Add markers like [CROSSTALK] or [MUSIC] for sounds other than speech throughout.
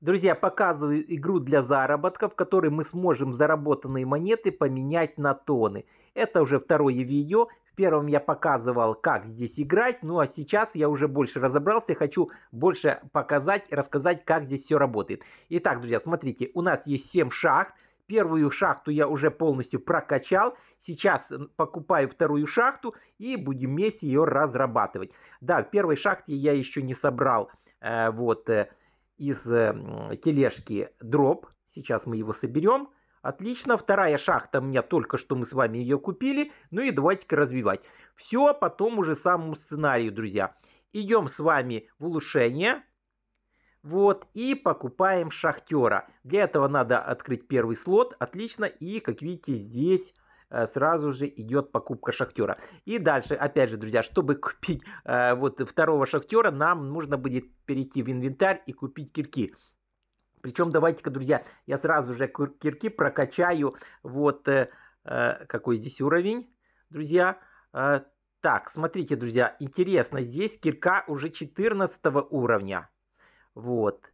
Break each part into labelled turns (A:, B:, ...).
A: Друзья, показываю игру для заработка, в которой мы сможем заработанные монеты поменять на тоны. Это уже второе видео. В первом я показывал, как здесь играть. Ну а сейчас я уже больше разобрался. Хочу больше показать, рассказать, как здесь все работает. Итак, друзья, смотрите, у нас есть 7 шахт. Первую шахту я уже полностью прокачал. Сейчас покупаю вторую шахту и будем вместе ее разрабатывать. Да, в первой шахте я еще не собрал э, вот... Э, из эм, тележки дроп. Сейчас мы его соберем. Отлично, вторая шахта у меня только что мы с вами ее купили. Ну и давайте-ка развивать. Все потом уже самому сценарию, друзья. Идем с вами в улучшение. Вот, и покупаем шахтера. Для этого надо открыть первый слот. Отлично. И, как видите, здесь Э, сразу же идет покупка шахтера. И дальше, опять же, друзья, чтобы [LAUGHS] купить э, вот второго шахтера, нам нужно будет перейти в инвентарь и купить кирки. Причем, давайте-ка, друзья, я сразу же кирки прокачаю. Вот э, какой здесь уровень, друзья. Так, смотрите, друзья, интересно, здесь кирка уже 14 уровня. Вот.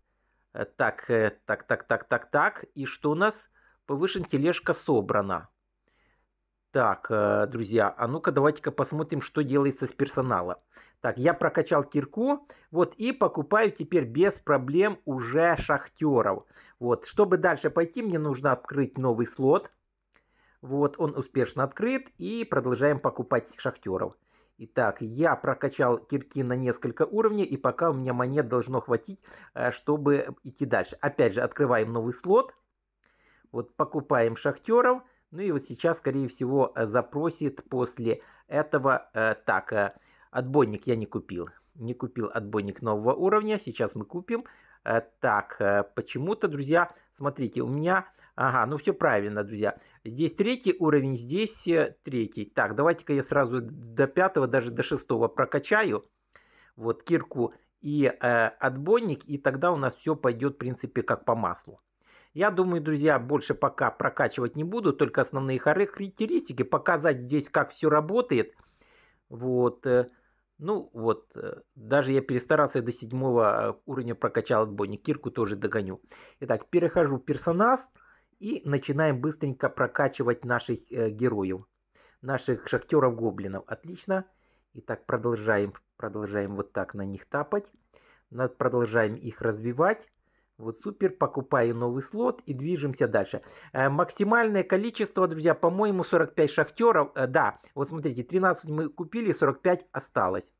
A: Так, так, так, так, так, так. И что у нас? Повышен тележка собрана. Так, э, друзья, а ну-ка давайте-ка посмотрим, что делается с персоналом. Так, я прокачал кирку, вот, и покупаю теперь без проблем уже шахтеров. Вот, чтобы дальше пойти, мне нужно открыть новый слот. Вот, он успешно открыт, и продолжаем покупать шахтеров. Итак, я прокачал кирки на несколько уровней, и пока у меня монет должно хватить, э, чтобы идти дальше. Опять же, открываем новый слот. Вот, покупаем шахтеров. Ну и вот сейчас, скорее всего, э, запросит после этого э, так, э, отбойник я не купил. Не купил отбойник нового уровня, сейчас мы купим. так, почему-то, друзья, смотрите, у меня... Ага, ну все правильно, друзья. Здесь третий уровень, здесь э, третий. Так, давайте-ка я сразу до пятого, даже до шестого прокачаю. Вот, кирку и э, отбойник, и тогда у нас все пойдет, в принципе, как по маслу. Я думаю, друзья, больше пока прокачивать не буду, только основные характеристики, показать здесь, как все работает. Вот. Э, ну вот, э, даже я перестарался до седьмого э, уровня прокачал отбойник. Кирку тоже догоню. Итак, перехожу в персонаж и начинаем быстренько прокачивать наших э, героев. Наших шахтеров-гоблинов. Отлично. Итак, продолжаем, продолжаем вот так на них тапать. продолжаем их развивать. Вот супер, покупаю новый слот и движемся дальше. Э, максимальное количество, друзья, по-моему, 45 шахтеров. Э, да, вот смотрите, 13 мы купили, 45 осталось.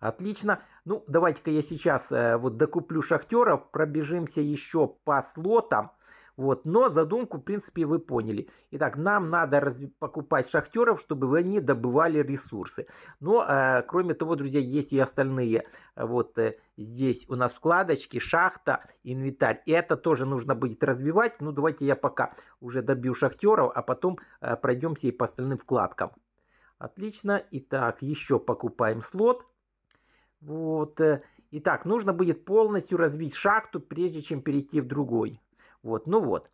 A: Отлично. Ну, давайте-ка я сейчас э, вот докуплю шахтеров, пробежимся еще по слотам. Вот. Но задумку, в принципе, вы поняли. Итак, нам надо раз... покупать шахтеров, чтобы они добывали ресурсы. Но, э, кроме того, друзья, есть и остальные. Вот э, здесь у нас вкладочки, шахта, инвентарь. И это тоже нужно будет развивать. Ну, давайте я пока уже добью шахтеров, а потом э, пройдемся и по остальным вкладкам. Отлично. Итак, еще покупаем слот. Вот. Э, итак, нужно будет полностью развить шахту, прежде чем перейти в другой. Вот, ну вот.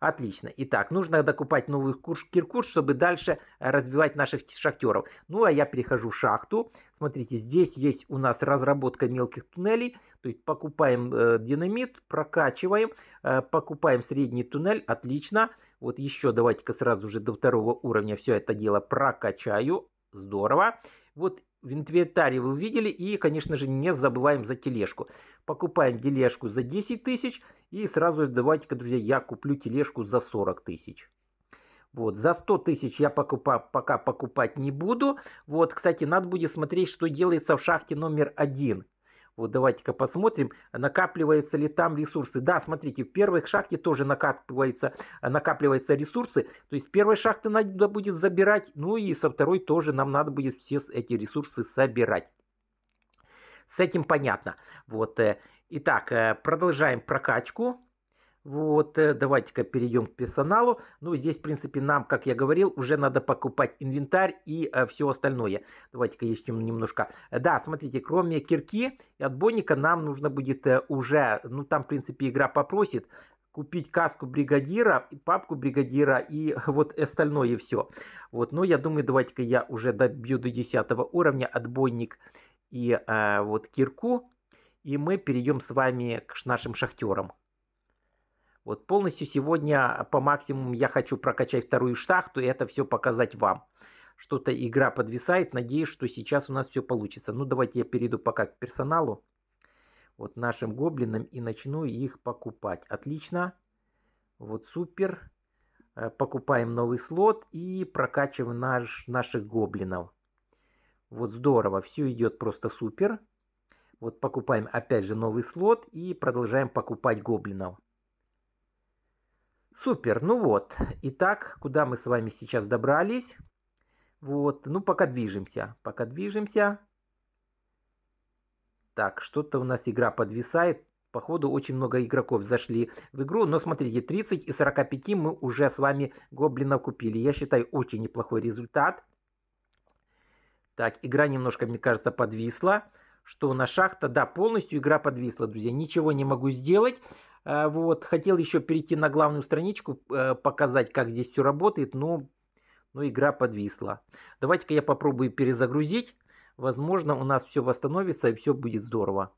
A: Отлично. Итак, нужно докупать новых киркурс, чтобы дальше развивать наших шахтеров. Ну, а я перехожу в шахту. Смотрите, здесь есть у нас разработка мелких туннелей. То есть покупаем э, динамит, прокачиваем, э, покупаем средний туннель. Отлично. Вот еще давайте-ка сразу же до второго уровня все это дело прокачаю. Здорово. Вот в инвентаре вы увидели. И, конечно же, не забываем за тележку покупаем тележку за 10 тысяч и сразу давайте-ка, друзья, я куплю тележку за 40 тысяч. Вот, за 100 тысяч я покупа, пока покупать не буду. Вот, кстати, надо будет смотреть, что делается в шахте номер один. Вот давайте-ка посмотрим, накапливаются ли там ресурсы. Да, смотрите, в первой шахте тоже накапливается, накапливаются ресурсы. То есть первой шахты надо будет забирать, ну и со второй тоже нам надо будет все эти ресурсы собирать. С этим понятно. Вот. Э, итак, э, продолжаем прокачку. Вот, э, давайте-ка перейдем к персоналу. Ну, здесь, в принципе, нам, как я говорил, уже надо покупать инвентарь и э, все остальное. Давайте-ка еще немножко. Да, смотрите, кроме кирки и отбойника нам нужно будет э, уже, ну, там, в принципе, игра попросит, купить каску бригадира, папку бригадира и [LAUGHS] вот остальное все. Вот, но я думаю, давайте-ка я уже добью до 10 уровня отбойник и э, вот кирку, и мы перейдем с вами к нашим шахтерам. Вот полностью сегодня по максимуму я хочу прокачать вторую шахту и это все показать вам. Что-то игра подвисает, надеюсь, что сейчас у нас все получится. Ну давайте я перейду пока к персоналу, вот нашим гоблинам и начну их покупать. Отлично, вот супер. Э, покупаем новый слот и прокачиваем наш, наших гоблинов. Вот здорово, все идет просто супер. Вот покупаем опять же новый слот и продолжаем покупать гоблинов. Супер, ну вот. Итак, куда мы с вами сейчас добрались? Вот, ну пока движемся, пока движемся. Так, что-то у нас игра подвисает. Походу, очень много игроков зашли в игру. Но смотрите, 30 и 45 мы уже с вами гоблинов купили. Я считаю, очень неплохой результат. Так, игра немножко, мне кажется, подвисла. Что у нас шахта, да, полностью игра подвисла, друзья. Ничего не могу сделать. А, вот, хотел еще перейти на главную страничку, э, показать, как здесь все работает, но, но игра подвисла. Давайте-ка я попробую перезагрузить. Возможно, у нас все восстановится и все будет здорово.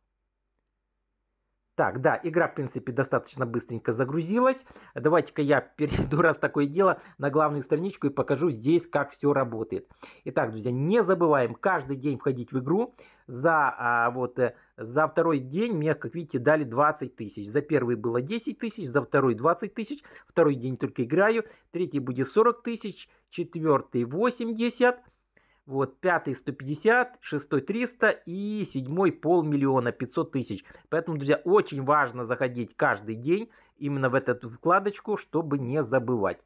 A: Так, да, игра, в принципе, достаточно быстренько загрузилась. Давайте-ка я перейду, [LAUGHS] раз такое дело, на главную страничку и покажу здесь, как все работает. Итак, друзья, не забываем каждый день входить в игру. За, а, вот, э, за второй день мне, как видите, дали 20 тысяч. За первый было 10 тысяч, за второй 20 тысяч. Второй день только играю. Третий будет 40 тысяч, четвертый 80 000 вот, пятый 150, шестой 300 и седьмой полмиллиона, 500 тысяч. Поэтому, друзья, очень важно заходить каждый день именно в эту вкладочку, чтобы не забывать.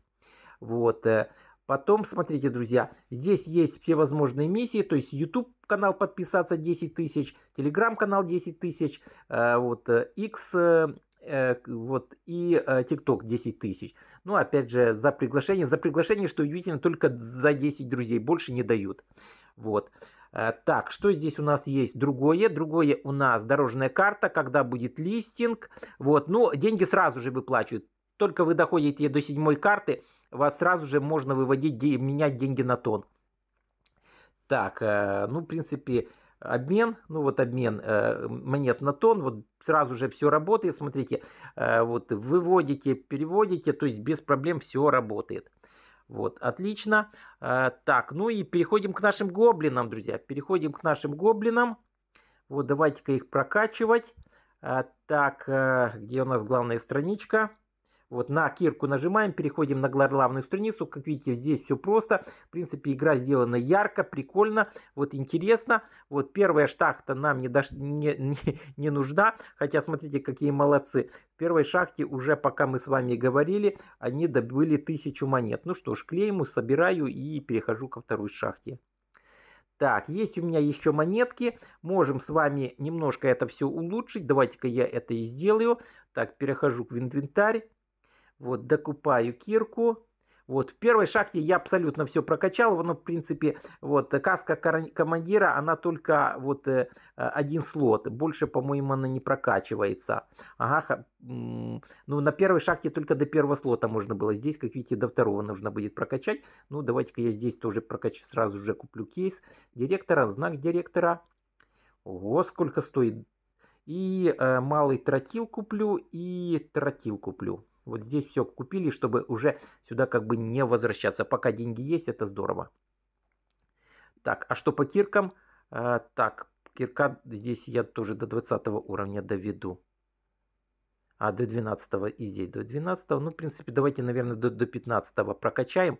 A: Вот. Э, потом, смотрите, друзья, здесь есть всевозможные миссии, то есть YouTube канал подписаться 10 тысяч, Telegram канал 10 тысяч, э, вот, э, X Э, вот, и э, TikTok 10 тысяч. Ну, опять же, за приглашение. За приглашение, что удивительно, только за 10 друзей. Больше не дают. Вот. Э, так, что здесь у нас есть другое? Другое у нас дорожная карта, когда будет листинг. Вот, ну, деньги сразу же выплачивают. Только вы доходите до седьмой карты, вас сразу же можно выводить, менять деньги на тон. Так, ну, в принципе, обмен, ну вот обмен э, монет на тон, вот сразу же все работает, смотрите, э, вот выводите, переводите, то есть без проблем все работает. Вот, отлично. Э, так, ну и переходим к нашим гоблинам, друзья. Переходим к нашим гоблинам. Вот, давайте-ка их прокачивать. Э, так, э, где у нас главная страничка? Вот на кирку нажимаем, переходим на главную страницу. Как видите, здесь все просто. В принципе, игра сделана ярко, прикольно, вот интересно. Вот первая шахта нам не, дош... не, [LAUGHS] не, не нужна, хотя смотрите, какие молодцы. В первой шахте уже, пока мы с вами говорили, они добыли тысячу монет. Ну что ж, клеим, собираю и перехожу ко второй шахте. Так, есть у меня еще монетки. Можем с вами немножко это все улучшить. Давайте-ка я это и сделаю. Так, перехожу в инвентарь. Вот, докупаю кирку. Вот, в первой шахте я абсолютно все прокачал, но, ну, в принципе, вот, каска командира, она только вот э, один слот, больше, по-моему, она не прокачивается. Ага, ну, на первой шахте только до первого слота можно было, здесь, как видите, до второго нужно будет прокачать. Ну, давайте-ка я здесь тоже прокачу, сразу же куплю кейс директора, знак директора. Ого, сколько стоит. И э, малый тротил куплю, и тротил куплю. Вот здесь все купили, чтобы уже сюда как бы не возвращаться. Пока деньги есть, это здорово. Так, а что по киркам? А, так, кирка здесь я тоже до 20 уровня доведу. А до 12 и здесь до 12. Ну, в принципе, давайте, наверное, до, до 15 прокачаем.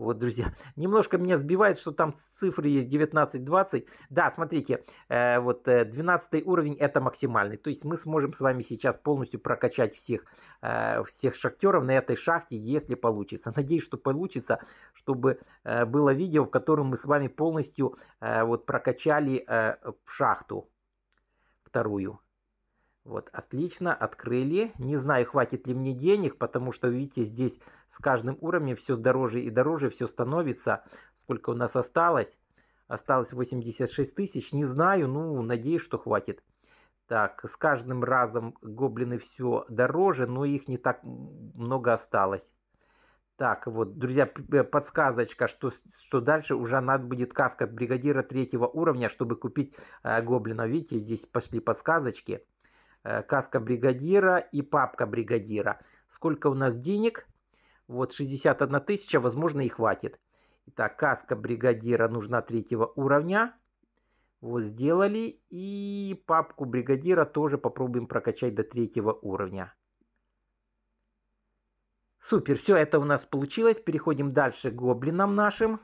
A: Вот, друзья, [LAUGHS] немножко меня сбивает, что там цифры есть 19-20. Да, смотрите, э, вот э, 12 уровень это максимальный. То есть мы сможем с вами сейчас полностью прокачать всех, э, всех шахтеров на этой шахте, если получится. [LAUGHS] Надеюсь, что получится, чтобы э, было видео, в котором мы с вами полностью э, вот прокачали э, шахту вторую. Вот, отлично, открыли. Не знаю, хватит ли мне денег, потому что, видите, здесь с каждым уровнем все дороже и дороже, все становится. Сколько у нас осталось? Осталось 86 тысяч, не знаю, ну, надеюсь, что хватит. Так, с каждым разом гоблины все дороже, но их не так много осталось. Так, вот, друзья, э, подсказочка, что, что дальше уже надо будет каска бригадира третьего уровня, чтобы купить э, гоблина. Видите, здесь пошли подсказочки. Э, каска бригадира и папка бригадира. Сколько у нас денег? Вот 61 тысяча, возможно, и хватит. Итак, каска бригадира нужна третьего уровня. Вот сделали. И папку бригадира тоже попробуем прокачать до третьего уровня. Супер, все это у нас получилось. Переходим дальше к гоблинам нашим.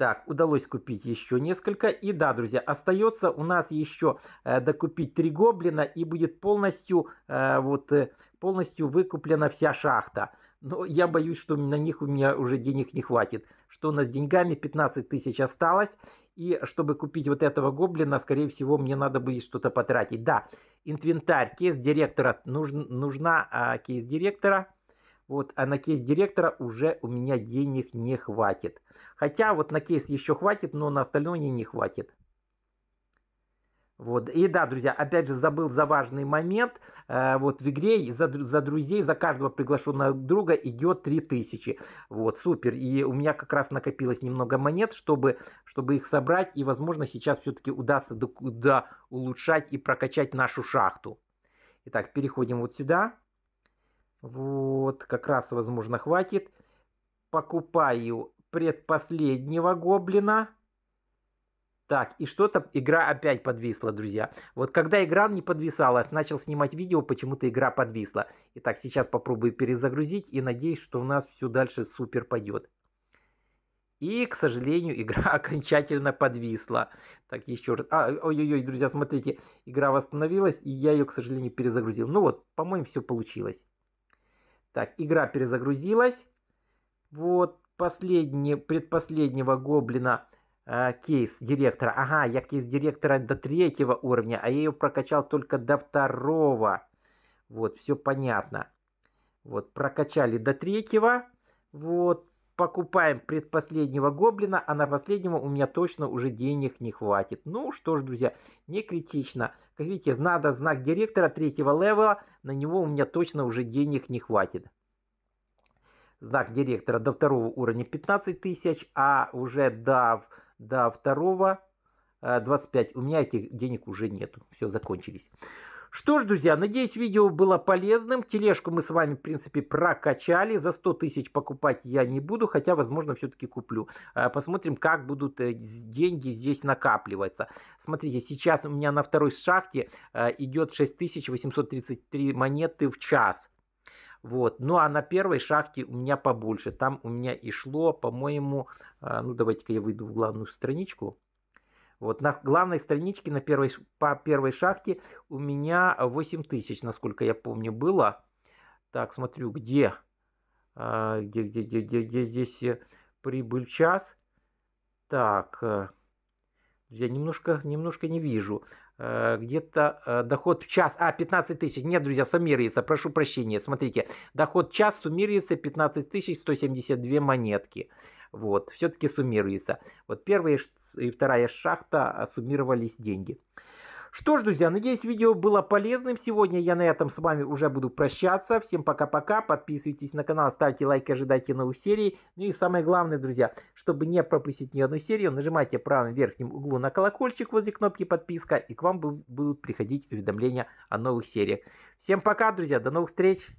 A: Так, удалось купить еще несколько. И да, друзья, остается у нас еще э, докупить три гоблина и будет полностью, э, вот, э, полностью выкуплена вся шахта. Но я боюсь, что на них у меня уже денег не хватит. Что у нас с деньгами? 15 тысяч осталось. И чтобы купить вот этого гоблина, скорее всего, мне надо будет что-то потратить. Да, инвентарь, кейс директора. нужна, нужна э, кейс директора вот, а на кейс директора уже у меня денег не хватит. Хотя вот на кейс еще хватит, но на остальное не хватит. Вот. И да, друзья, опять же забыл за важный момент. Э, вот в игре за, за друзей, за каждого приглашенного друга идет 3000. Вот, супер. И у меня как раз накопилось немного монет, чтобы, чтобы их собрать. И, возможно, сейчас все-таки удастся до, до улучшать и прокачать нашу шахту. Итак, переходим вот сюда. Вот, как раз, возможно, хватит. Покупаю предпоследнего гоблина. Так, и что-то игра опять подвисла, друзья. Вот когда игра не подвисала, начал снимать видео, почему-то игра подвисла. Итак, сейчас попробую перезагрузить и надеюсь, что у нас все дальше супер пойдет. И, к сожалению, [LAUGHS] игра окончательно подвисла. Так, еще раз. А, ой-ой-ой, друзья, смотрите, игра восстановилась, и я ее, к сожалению, перезагрузил. Ну вот, по-моему, все получилось. Так, игра перезагрузилась. Вот последний, предпоследнего гоблина э, кейс директора. Ага, я кейс директора до третьего уровня, а я ее прокачал только до второго. Вот, все понятно. Вот, прокачали до третьего. Вот, покупаем предпоследнего гоблина, а на последнего у меня точно уже денег не хватит. Ну что ж, друзья, не критично. Как видите, надо знак директора третьего левела, на него у меня точно уже денег не хватит. Знак директора до второго уровня 15 тысяч, а уже до, до второго 25. Э, у меня этих денег уже нету. Все, закончились. Что ж, друзья, надеюсь, видео было полезным. Тележку мы с вами, в принципе, прокачали. За 100 тысяч покупать я не буду, хотя, возможно, все-таки куплю. Э, посмотрим, как будут э, деньги здесь накапливаться. Смотрите, сейчас у меня на второй шахте э, идет 6833 монеты в час. Вот. Ну а на первой шахте у меня побольше. Там у меня и шло, по-моему, ну давайте-ка я выйду в главную страничку. Вот на главной страничке на первой, по первой шахте у меня тысяч, насколько я помню, было. Так, смотрю, где, а, где, где, где, где, где здесь э, прибыль час. Так, э, я немножко, немножко не вижу. Э, где-то доход в час. А, 15 тысяч. Нет, друзья, суммируется. Прошу прощения. Смотрите, доход в час суммируется 15 тысяч 172 монетки. Вот, все-таки суммируется. Вот первая и вторая шахта а, суммировались деньги. Что ж, друзья, надеюсь, видео было полезным сегодня. Я на этом с вами уже буду прощаться. Всем пока-пока. Подписывайтесь на канал, ставьте лайки, ожидайте новых серий. Ну и самое главное, друзья, чтобы не пропустить ни одну серию, нажимайте в правом верхнем углу на колокольчик возле кнопки подписка, и к вам будут приходить уведомления о новых сериях. Всем пока, друзья, до новых встреч!